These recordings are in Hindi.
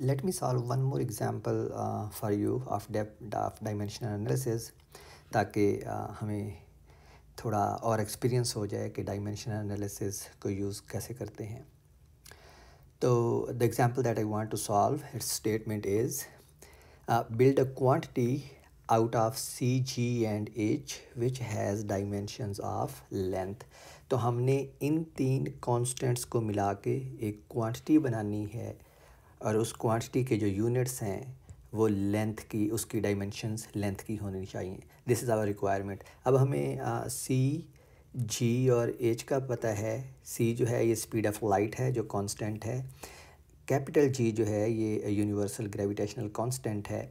let me solve one more example uh, for you of depth of dimensional analysis ताकि uh, हमें थोड़ा और एक्सपीरियंस हो जाए कि डायमेंशनल एनालिसिस को यूज़ कैसे करते हैं तो the example that I want to solve its statement is build a quantity out of C G and H which has dimension of length तो हमने इन तीन कॉन्स्टेंट्स को मिला के एक क्वांटिटी बनानी है और उस क्वांटिटी के जो यूनिट्स हैं वो लेंथ की उसकी डाइमेंशंस लेंथ की होनी चाहिए दिस इज़ आवर रिक्वायरमेंट अब हमें सी जी और एच का पता है सी जो है ये स्पीड ऑफ लाइट है जो कांस्टेंट है कैपिटल जी जो है ये यूनिवर्सल ग्रेविटेशनल कांस्टेंट है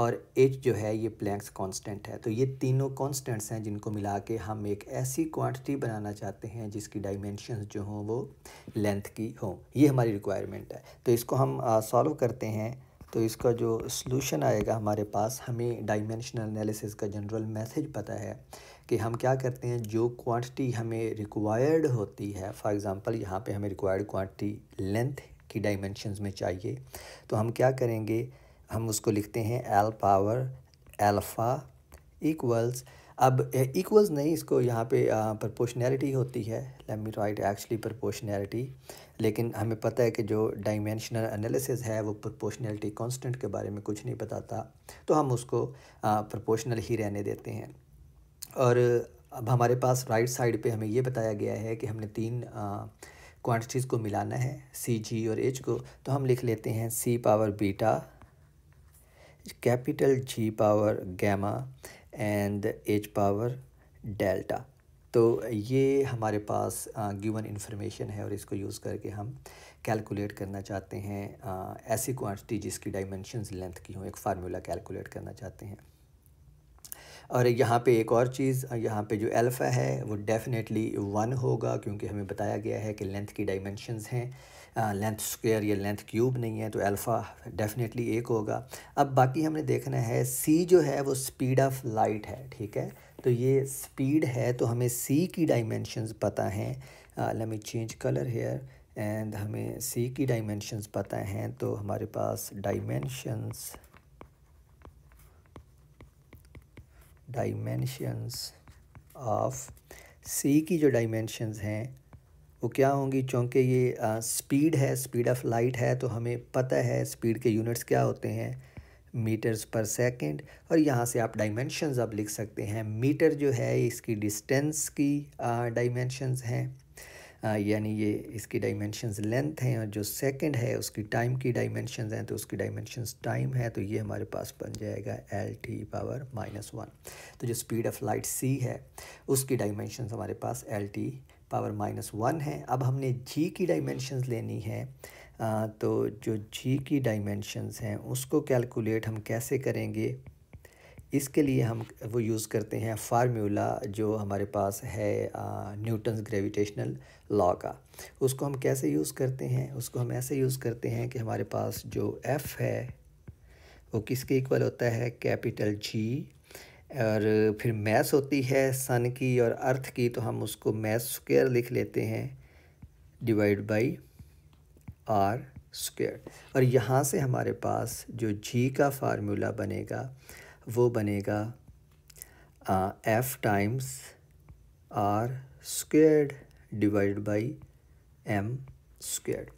और एच जो है ये प्लैंक्स कांस्टेंट है तो ये तीनों कांस्टेंट्स हैं जिनको मिला के हम एक ऐसी क्वांटिटी बनाना चाहते हैं जिसकी डायमेंशन जो हों वो लेंथ की हों ये हमारी रिक्वायरमेंट है तो इसको हम सॉल्व करते हैं तो इसका जो सलूशन आएगा हमारे पास हमें डायमेंशनल एनालिसिस का जनरल मैसेज पता है कि हम क्या करते हैं जो क्वांटिटी हमें रिक्वायर्ड होती है फॉर एग्ज़ाम्पल यहाँ पर हमें रिक्वायर्ड क्वान्टिटी लेंथ की डायमेंशंस में चाहिए तो हम क्या करेंगे हम उसको लिखते हैं एल पावर एल्फ़ा इक्वल्स अब इक्वल्स नहीं इसको यहाँ पे प्रपोशनैलिटी होती है let me write actually proportionality लेकिन हमें पता है कि जो डायमेंशनल एनालिसिस है वो प्रपोशनैलिटी कांस्टेंट के बारे में कुछ नहीं बताता तो हम उसको प्रपोशनल ही रहने देते हैं और अब हमारे पास राइट साइड पे हमें ये बताया गया है कि हमने तीन क्वान्टिटीज़ को मिलाना है सी जी और एच को तो हम लिख लेते हैं C power beta capital G power gamma and H power delta तो ये हमारे पास गिवन इंफॉर्मेशन है और इसको यूज़ करके हम कैलकुलेट करना चाहते हैं आ, ऐसी क्वांटिटी जिसकी डाइमेंशंस लेंथ की हों एक फार्मूला कैलकुलेट करना चाहते हैं और यहाँ पे एक और चीज़ यहाँ पे जो अल्फ़ा है वो डेफ़िनेटली वन होगा क्योंकि हमें बताया गया है कि लेंथ की डाइमेंशंस हैं लेंथ स्क्वायर या लेंथ क्यूब नहीं है तो अल्फ़ा डेफिनेटली एक होगा अब बाकी हमने देखना है सी जो है वो स्पीड ऑफ लाइट है ठीक है तो ये स्पीड है तो हमें सी की डायमेंशंस पता हैं me change colour here and हमें सी की डायमेंशंस पता हैं तो हमारे पास डाइमेंशंस डाइमेंशंस ऑफ सी की जो डाइमेंशंस हैं वो क्या होंगी चूँकि ये आ, स्पीड है स्पीड ऑफ लाइट है तो हमें पता है स्पीड के यूनिट्स क्या होते हैं मीटर्स पर सेकंड और यहाँ से आप डाइमेंशंस अब लिख सकते हैं मीटर जो है इसकी डिस्टेंस की डाइमेंशंस हैं यानी ये इसकी डाइमेंशंस लेंथ हैं और जो सेकंड है उसकी टाइम की डाइमेंशंस हैं तो उसकी डाइमेंशंस टाइम है तो ये हमारे पास बन जाएगा L T power minus one तो जो स्पीड ऑफ लाइट सी है उसकी डाइमेंशंस हमारे पास L T power minus one है अब हमने जी की डाइमेंशंस लेनी है आ, तो जो जी की डाइमेंशंस हैं उसको कैलकुलेट हम कैसे करेंगे इसके लिए हम वो यूज़ करते हैं फार्मूला जो हमारे पास है न्यूटन्स ग्रेविटेशनल लॉ का उसको हम कैसे यूज़ करते हैं उसको हम ऐसे यूज़ करते हैं कि हमारे पास जो एफ़ है वो किसके इक्वल होता है कैपिटल जी और फिर मैस होती है सन की और अर्थ की तो हम उसको मैस स्क्वेयर लिख लेते हैं डिवाइड बाई आर स्क्वेयर और यहाँ से हमारे पास जो जी का फार्मूला बनेगा वो बनेगा F times R squared divide by M squared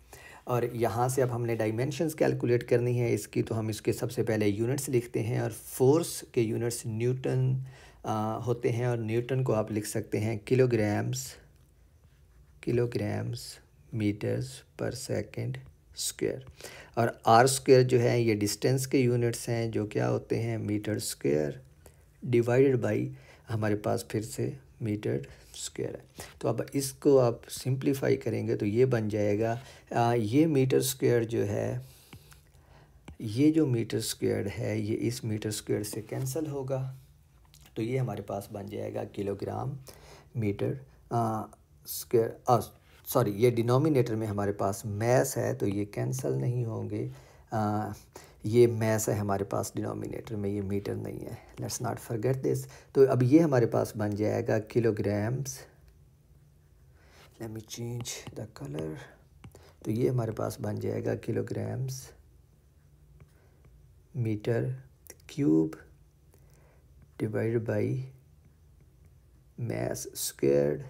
और यहाँ से अब हमने डायमेंशंस कैलकुलेट करनी है इसकी तो हम इसके सबसे पहले यूनिट्स लिखते हैं और फोर्स के यूनिट्स न्यूटन होते हैं और न्यूटन को आप लिख सकते हैं kilograms kilograms metres per second square और आर स्क्वायर जो है ये डिस्टेंस के यूनिट्स हैं जो क्या होते हैं मीटर स्क्वायर डिवाइडेड बाई हमारे पास फिर से मीटर स्क्वायर है तो अब इसको आप सिंप्लीफाई करेंगे तो ये बन जाएगा आ, ये मीटर स्क्वायर जो है ये जो मीटर स्क्वायर है ये इस मीटर स्क्वायर से कैंसिल होगा तो ये हमारे पास बन जाएगा किलोग्राम मीटर स्क्वायर सॉरी ये डिनोमिनेटर में हमारे पास मैस है तो ये कैंसिल नहीं होंगे ये मैस है हमारे पास डिनोमिनेटर में ये मीटर नहीं है लेट्स नॉट फॉरगेट दिस तो अब ये हमारे पास बन जाएगा kilograms let me change the colour तो ये हमारे पास बन जाएगा kilograms metre cube divide by mass squared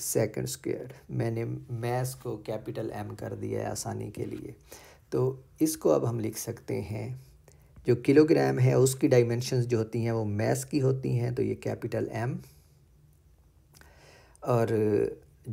second square मैंने मैस को कैपिटल एम कर दिया है आसानी के लिए तो इसको अब हम लिख सकते हैं जो किलोग्राम है उसकी डाइमेंशंस जो होती हैं वो मैस की होती हैं तो ये कैपिटल एम और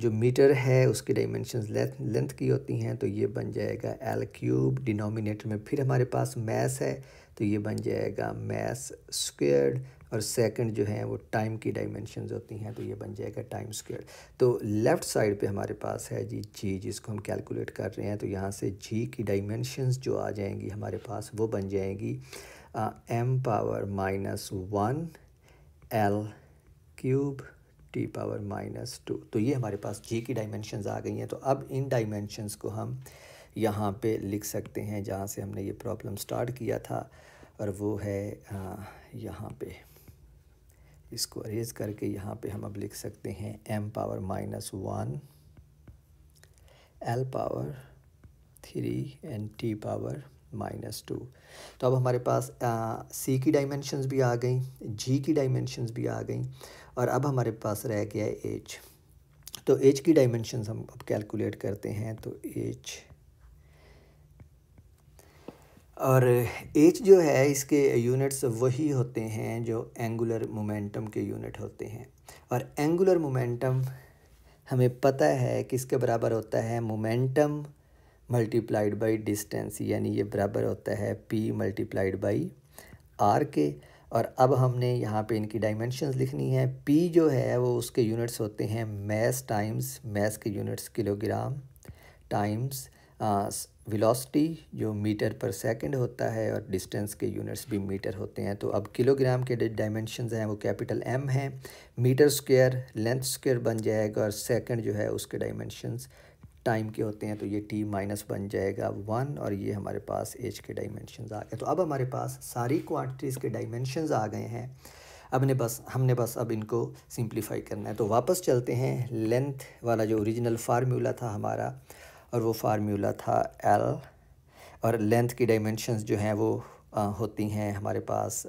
जो मीटर है उसकी डाइमेंशंस लेंथ लेंथ की होती हैं तो ये बन जाएगा एल क्यूब डिनोमिनेटर में फिर हमारे पास मैस है तो ये बन जाएगा मैस स्क्वेयर और सेकंड जो है वो टाइम की डायमेंशन होती हैं तो ये बन जाएगा टाइम स्केयर तो लेफ़्ट साइड पे हमारे पास है जी जी जिसको हम कैलकुलेट कर रहे हैं तो यहाँ से जी की डायमेंशनस जो आ जाएंगी हमारे पास वो बन जाएंगी M power minus one L cube T power minus two तो ये हमारे पास जी की डायमेंशनस आ गई हैं तो अब इन डायमेंशनस को हम यहाँ पे लिख सकते हैं जहाँ से हमने ये प्रॉब्लम स्टार्ट किया था और वो है यहाँ पे इसको अरेज करके यहाँ पे हम अब लिख सकते हैं M power minus one L power three and T power minus two तो अब हमारे पास आ, सी की डाइमेंशंस भी आ गई जी की डाइमेंशंस भी आ गई और अब हमारे पास रह गया है एच तो एच की डाइमेंशंस हम अब कैलकुलेट करते हैं तो एच और एच जो है इसके यूनिट्स वही होते हैं जो एंगुलर मोमेंटम के यूनिट होते हैं और एंगुलर मोमेंटम हमें पता है कि इसके बराबर होता है मोमेंटम मल्टीप्लाइड बाई डिस्टेंस यानी ये बराबर होता है पी मल्टीप्लाइड बाई आर के और अब हमने यहाँ पे इनकी डायमेंशंस लिखनी है पी जो है वो उसके यूनिट्स होते हैं मैस टाइम्स मैस के यूनिट्स किलोग्राम टाइम्स वेलोसिटी जो मीटर पर सेकंड होता है और डिस्टेंस के यूनिट्स भी मीटर होते हैं तो अब किलोग्राम के डायमेंशन हैं वो कैपिटल एम हैं मीटर स्क्वायर लेंथ स्क्वायर बन जाएगा और सेकंड जो है उसके डायमेंशंस टाइम के होते हैं तो ये टी माइनस बन जाएगा वन और ये हमारे पास एच के डायमेंशन आ गए तो अब हमारे पास सारी क्वान्टिटीज़ के डायमेंशन आ गए हैं अब ने बस हमने बस अब इनको सिंप्लीफाई करना है तो वापस चलते हैं लेंथ वाला जो ओरिजिनल फार्मूला था हमारा और वो फार्मूला था एल और लेंथ की डायमेंशंस जो हैं वो आ, होती हैं हमारे पास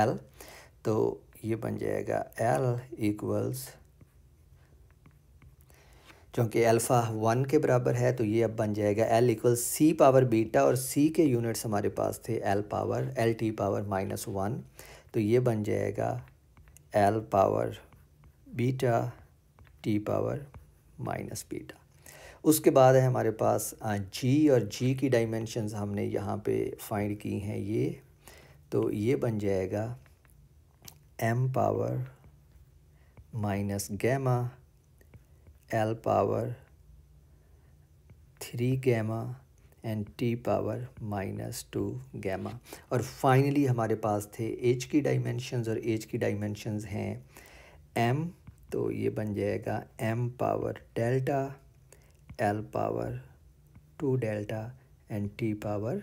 एल तो ये बन जाएगा एल इक्वल्स चूँकि अल्फ़ा वन के बराबर है तो ये अब बन जाएगा L equal C power beta और सी के यूनिट्स हमारे पास थे L power L T power minus one तो ये बन जाएगा L power beta T power minus beta उसके बाद है हमारे पास जी और जी की डाइमेंशंस हमने यहाँ पे फाइंड की हैं ये तो ये बन जाएगा M power minus gamma L power three gamma and T power minus two gamma और फाइनली हमारे पास थे एच की डाइमेंशंस और एच की डाइमेंशंस हैं एम तो ये बन जाएगा M power delta L power two delta and T power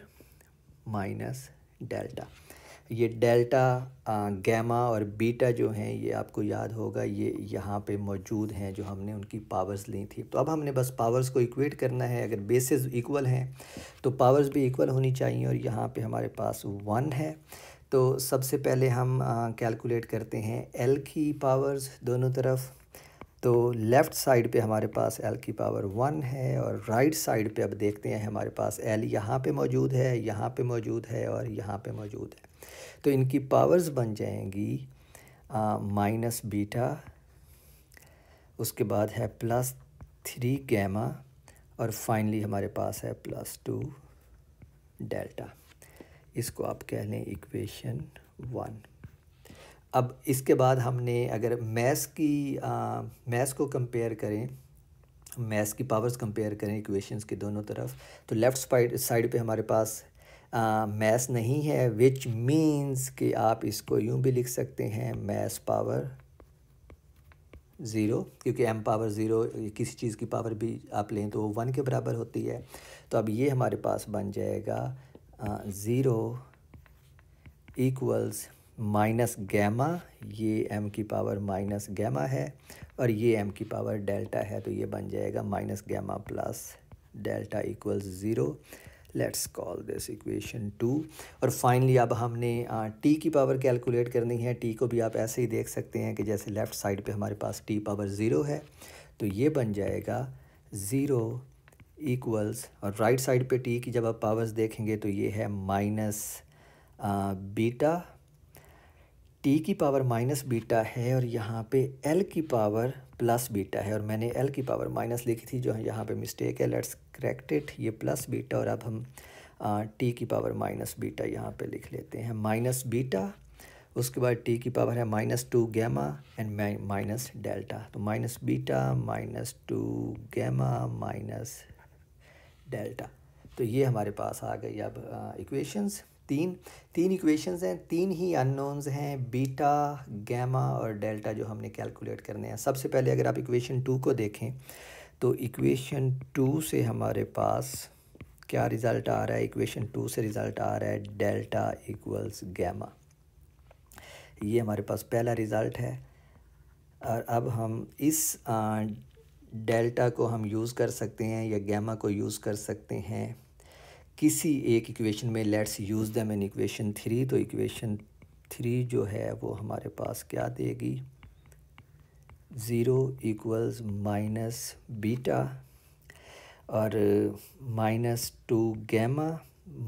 minus delta ये डेल्टा गैमा और बीटा जो हैं ये आपको याद होगा ये यहाँ पे मौजूद हैं जो हमने उनकी पावर्स ली थी तो अब हमने बस पावर्स को इक्वेट करना है अगर बेसिस इक्वल हैं तो पावर्स भी इक्वल होनी चाहिए और यहाँ पे हमारे पास वन है तो सबसे पहले हम कैलकुलेट करते हैं एल की पावर्स दोनों तरफ तो लेफ़्ट साइड पे हमारे पास एल की पावर वन है और राइट साइड पे अब देखते हैं हमारे पास एल यहाँ पे मौजूद है यहाँ पे मौजूद है और यहाँ पे मौजूद है तो इनकी पावर्स बन जाएंगी माइनस बीटा उसके बाद है प्लस थ्री गैमा और फाइनली हमारे पास है प्लस टू डेल्टा इसको आप कह लें इक्वेशन वन अब इसके बाद हमने अगर मैथ्स की मैथ्स को कंपेयर करें मैथ्स की पावर्स कंपेयर करें इक्वेशंस के दोनों तरफ तो लेफ़्ट साइड पे हमारे पास मैथ्स नहीं है विच मीन्स कि आप इसको यूं भी लिख सकते हैं मैथ्स पावर ज़ीरो क्योंकि एम पावर ज़ीरो किसी चीज़ की पावर भी आप लें तो वो वन के बराबर होती है तो अब ये हमारे पास बन जाएगा ज़ीरो इक्वल्स माइनस गैमा ये एम की पावर माइनस गैमा है और ये एम की पावर डेल्टा है तो ये बन जाएगा minus gamma plus delta equals zero let's call this equation two और फाइनली अब हमने टी की पावर कैलकुलेट करनी है टी को भी आप ऐसे ही देख सकते हैं कि जैसे लेफ़्ट साइड पे हमारे पास टी पावर ज़ीरो है तो ये बन जाएगा ज़ीरो इक्वल्स और राइट साइड पे टी की जब आप पावर्स देखेंगे तो ये है माइनस बीटा टी की पावर माइनस बीटा है और यहाँ पे एल की पावर प्लस बीटा है और मैंने एल की पावर माइनस लिखी थी जो यहाँ पे मिस्टेक है लेट्स करेक्ट इट ये प्लस बीटा और अब हम टी की पावर माइनस बीटा यहाँ पे लिख लेते हैं माइनस बीटा उसके बाद टी की पावर है minus two gamma and minus delta तो minus beta minus two gamma minus delta तो ये हमारे पास आ गई अब इक्वेशंस तीन तीन इक्वेशंस हैं तीन ही अननोन्स हैं बीटा गैमा और डेल्टा जो हमने कैलकुलेट करने हैं सबसे पहले अगर आप इक्वेशन टू को देखें तो इक्वेशन टू से हमारे पास क्या रिज़ल्ट आ रहा है इक्वेशन टू से रिज़ल्ट आ रहा है डेल्टा इक्वल्स गैमा ये हमारे पास पहला रिज़ल्ट है और अब हम इस डेल्टा को हम यूज़ कर सकते हैं या गैमा को यूज़ कर सकते हैं किसी एक इक्वेशन में let's use them in equation three तो इक्वेशन थ्री जो है वो हमारे पास क्या देगी ज़ीरो इक्वल्स माइनस बीटा और minus two gamma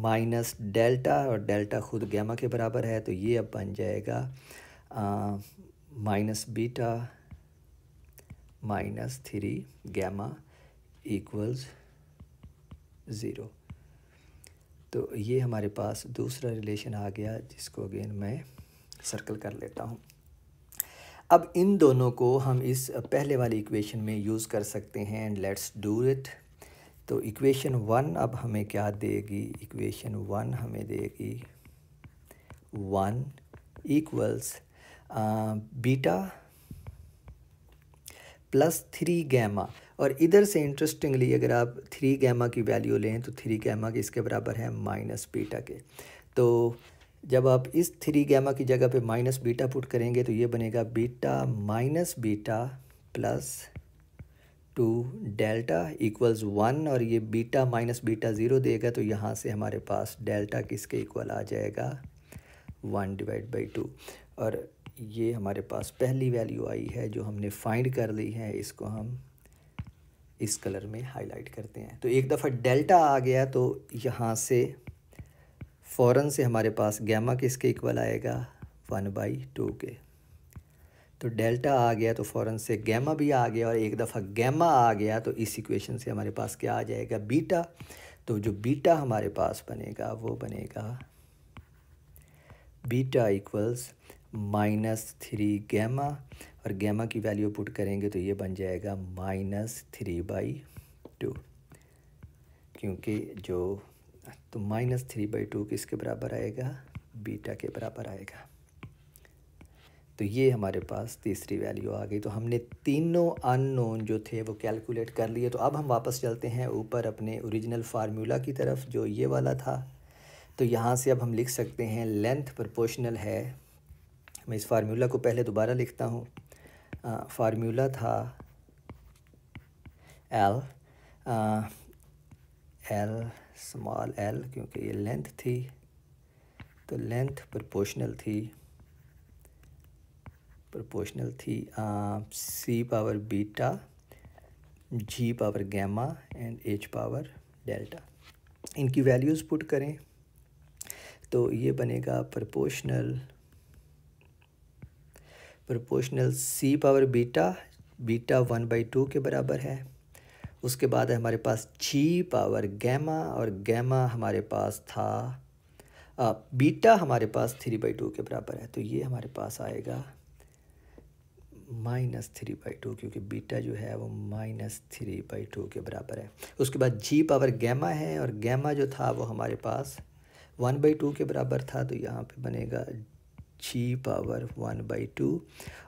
minus delta और डेल्टा खुद गैमा के बराबर है तो ये अब बन जाएगा minus beta minus three gamma equals zero तो ये हमारे पास दूसरा रिलेशन आ गया जिसको अगेन मैं सर्कल कर लेता हूँ अब इन दोनों को हम इस पहले वाली इक्वेशन में यूज़ कर सकते हैं एंड लेट्स डू इट तो इक्वेशन वन अब हमें क्या देगी इक्वेशन वन हमें देगी one equals beta plus three gamma और इधर से इंटरेस्टिंगली अगर आप थ्री गैमा की वैल्यू लें तो थ्री गैमा के इसके बराबर है माइनस बीटा के तो जब आप इस थ्री गैमा की जगह पे माइनस बीटा पुट करेंगे तो ये बनेगा beta minus beta plus two delta equals one और ये बीटा माइनस बीटा ज़ीरो देगा तो यहाँ से हमारे पास डेल्टा किसके इक्वल आ जाएगा वन डिवाइड बाई टू और ये हमारे पास पहली वैल्यू आई है जो हमने फाइंड कर ली है इसको हम इस कलर में हाईलाइट करते हैं तो एक दफ़ा डेल्टा आ गया तो यहाँ से फ़ौर से हमारे पास गैमा किसके इक्वल आएगा वन बाई टू के तो डेल्टा आ गया तो फ़ौर से गैमा भी आ गया और एक दफ़ा गैमा आ गया तो इस इक्वेशन से हमारे पास क्या आ जाएगा बीटा तो जो बीटा हमारे पास बनेगा वो बनेगा beta equals minus three gamma और गैमा की वैल्यू पुट करेंगे तो ये बन जाएगा माइनस थ्री बाई टू क्योंकि जो तो माइनस थ्री बाई टू किसके बराबर आएगा बीटा के बराबर आएगा तो ये हमारे पास तीसरी वैल्यू आ गई तो हमने तीनों अननोन जो थे वो कैलकुलेट कर लिए तो अब हम वापस चलते हैं ऊपर अपने ओरिजिनल फार्मूला की तरफ जो ये वाला था तो यहाँ से अब हम लिख सकते हैं लेंथ प्रोपोर्शनल है मैं इस फार्मूला को पहले दोबारा लिखता हूँ फार्मूला था एल एल स्मॉल एल क्योंकि ये लेंथ थी तो लेंथ प्रोपोर्शनल थी प्रोपोर्शनल थी C power beta G power gamma and H power delta इनकी वैल्यूज़ पुट करें तो ये बनेगा proportional proportional C power beta beta one by two के बराबर है उसके बाद हमारे पास छी पावर गैमा और गैमा हमारे पास था आ, बीटा हमारे पास थ्री बाई टू के बराबर है तो ये हमारे पास आएगा माइनस थ्री बाई टू क्योंकि बीटा जो है वो माइनस थ्री बाई टू के बराबर है उसके बाद जी पावर गैमा है और गैमा जो था वो हमारे पास वन बाई टू के बराबर था तो यहाँ पे बनेगा G power one by two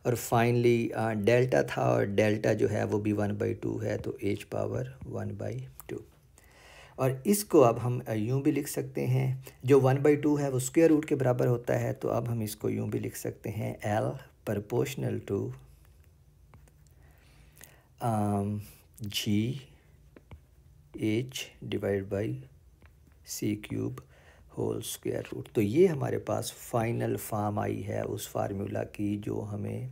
और फाइनली डेल्टा uh, था और डेल्टा जो है वो भी वन बाई टू है तो H power one by two और इसको अब हम uh, यूँ भी लिख सकते हैं जो वन बाई टू है वो स्क्वेयर रूट के बराबर होता है तो अब हम इसको यूँ भी लिख सकते हैं L proportional to G H divide by C cube whole square root तो ये हमारे पास फाइनल फार्म आई है उस फार्मूला की जो हमें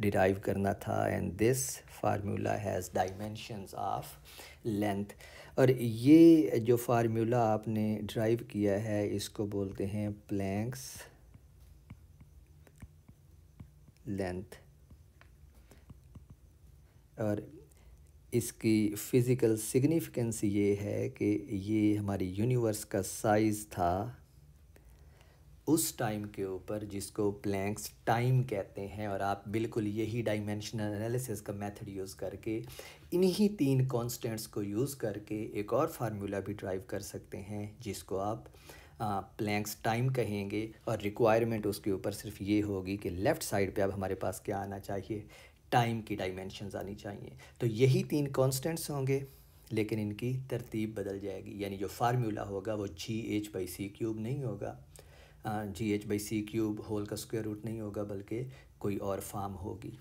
डिराइव करना था and this formula has dimensions of length और ये जो फार्मूला आपने ड्राइव किया है इसको बोलते हैं प्लैंक्स लेंथ और इसकी फ़िज़िकल सिग्निफिकेंस ये है कि ये हमारी यूनिवर्स का साइज़ था उस टाइम के ऊपर जिसको प्लैंक्स टाइम कहते हैं और आप बिल्कुल यही डायमेंशनल एनालिसिस का मेथड यूज़ करके इन्हीं तीन कांस्टेंट्स को यूज़ करके एक और फार्मूला भी ड्राइव कर सकते हैं जिसको आप प्लैंक्स टाइम कहेंगे और रिक्वायरमेंट उसके ऊपर सिर्फ ये होगी कि लेफ़्ट साइड पे अब हमारे पास क्या आना चाहिए टाइम की डायमेंशन आनी चाहिए तो यही तीन कॉन्स्टेंट्स होंगे लेकिन इनकी तरतीब बदल जाएगी यानी जो फार्मूला होगा वो G H by C cube नहीं होगा G H by C cube whole का स्क्वायर रूट नहीं होगा बल्कि कोई और फार्म होगी